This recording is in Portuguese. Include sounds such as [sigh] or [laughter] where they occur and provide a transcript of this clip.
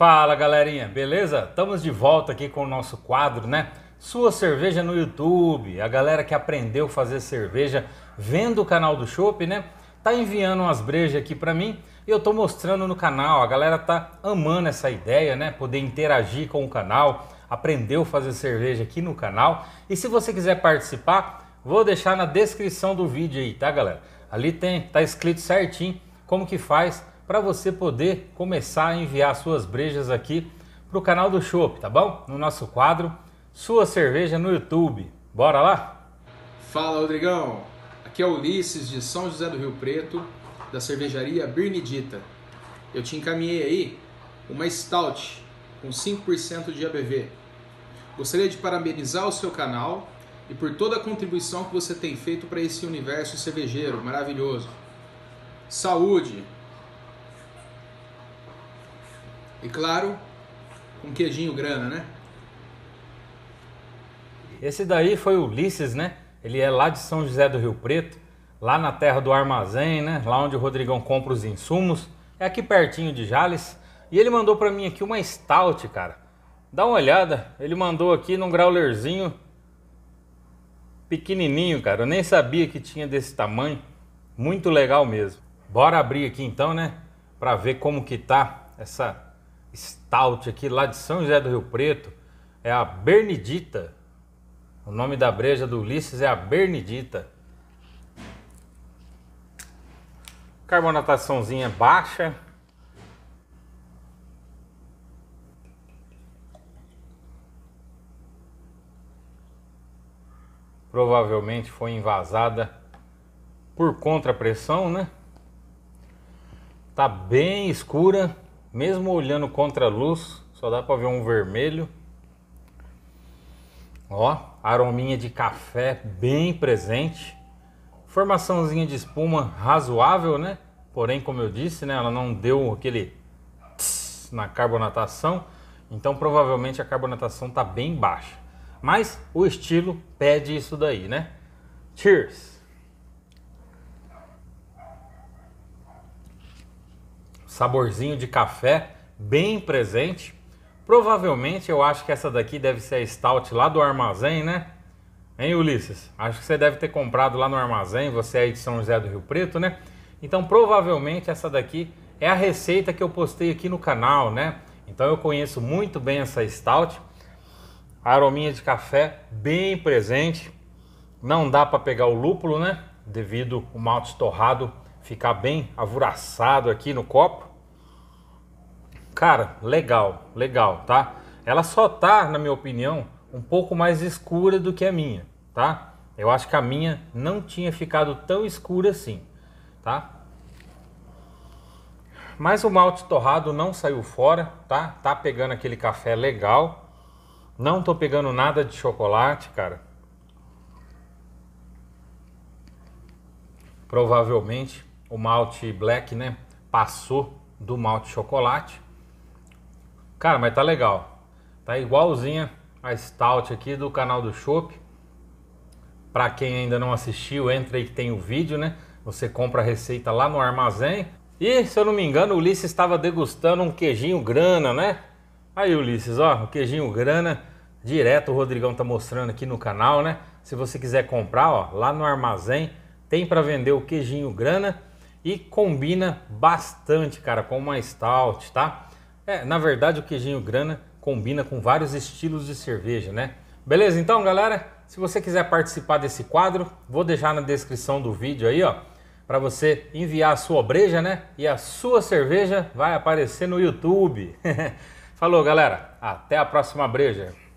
Fala galerinha, beleza? Estamos de volta aqui com o nosso quadro, né? Sua cerveja no YouTube. A galera que aprendeu a fazer cerveja vendo o canal do Chopp, né? Tá enviando umas brejas aqui para mim e eu tô mostrando no canal. A galera tá amando essa ideia, né? Poder interagir com o canal, aprendeu a fazer cerveja aqui no canal. E se você quiser participar, vou deixar na descrição do vídeo aí, tá, galera? Ali tem, tá escrito certinho como que faz para você poder começar a enviar suas brejas aqui para o canal do Chopp, tá bom? No nosso quadro Sua Cerveja no YouTube. Bora lá? Fala, Rodrigão! Aqui é Ulisses de São José do Rio Preto, da cervejaria Birnidita. Eu te encaminhei aí uma stout com 5% de ABV. Gostaria de parabenizar o seu canal e por toda a contribuição que você tem feito para esse universo cervejeiro maravilhoso. Saúde, e claro, um queijinho grana, né? Esse daí foi o Ulisses, né? Ele é lá de São José do Rio Preto, lá na terra do armazém, né? Lá onde o Rodrigão compra os insumos. É aqui pertinho de Jales. E ele mandou para mim aqui uma stout, cara. Dá uma olhada. Ele mandou aqui num graulerzinho pequenininho, cara. Eu nem sabia que tinha desse tamanho. Muito legal mesmo. Bora abrir aqui então, né? Para ver como que tá essa Stout aqui, lá de São José do Rio Preto. É a Bernidita. O nome da breja do Ulisses é a Bernidita. Carbonataçãozinha baixa. Provavelmente foi invasada por contrapressão, né? Tá bem escura. Mesmo olhando contra a luz, só dá para ver um vermelho. Ó, arominha de café bem presente. Formaçãozinha de espuma razoável, né? Porém, como eu disse, né, ela não deu aquele tss na carbonatação. Então, provavelmente a carbonatação está bem baixa. Mas o estilo pede isso daí, né? Cheers! saborzinho de café bem presente. Provavelmente eu acho que essa daqui deve ser a Stout lá do armazém, né? Hein, Ulisses? Acho que você deve ter comprado lá no armazém, você aí de São José do Rio Preto, né? Então provavelmente essa daqui é a receita que eu postei aqui no canal, né? Então eu conheço muito bem essa Stout. Arominha de café bem presente. Não dá para pegar o lúpulo, né? Devido o malte torrado ficar bem avuraçado aqui no copo. Cara, legal, legal, tá? Ela só tá, na minha opinião, um pouco mais escura do que a minha, tá? Eu acho que a minha não tinha ficado tão escura assim, tá? Mas o malte torrado não saiu fora, tá? Tá pegando aquele café legal. Não tô pegando nada de chocolate, cara. Provavelmente o malte black, né? Passou do malte chocolate. Cara, mas tá legal. Tá igualzinha a Stout aqui do canal do Shop. Para quem ainda não assistiu, entra aí que tem o vídeo, né? Você compra a receita lá no armazém. E, se eu não me engano, o Ulisses estava degustando um queijinho grana, né? Aí, Ulisses, ó, o queijinho grana, direto o Rodrigão tá mostrando aqui no canal, né? Se você quiser comprar, ó, lá no armazém tem para vender o queijinho grana e combina bastante, cara, com uma stout, tá? É, na verdade o queijinho grana combina com vários estilos de cerveja, né? Beleza? Então, galera, se você quiser participar desse quadro, vou deixar na descrição do vídeo aí, ó, para você enviar a sua breja, né? E a sua cerveja vai aparecer no YouTube. [laughs] Falou, galera. Até a próxima breja.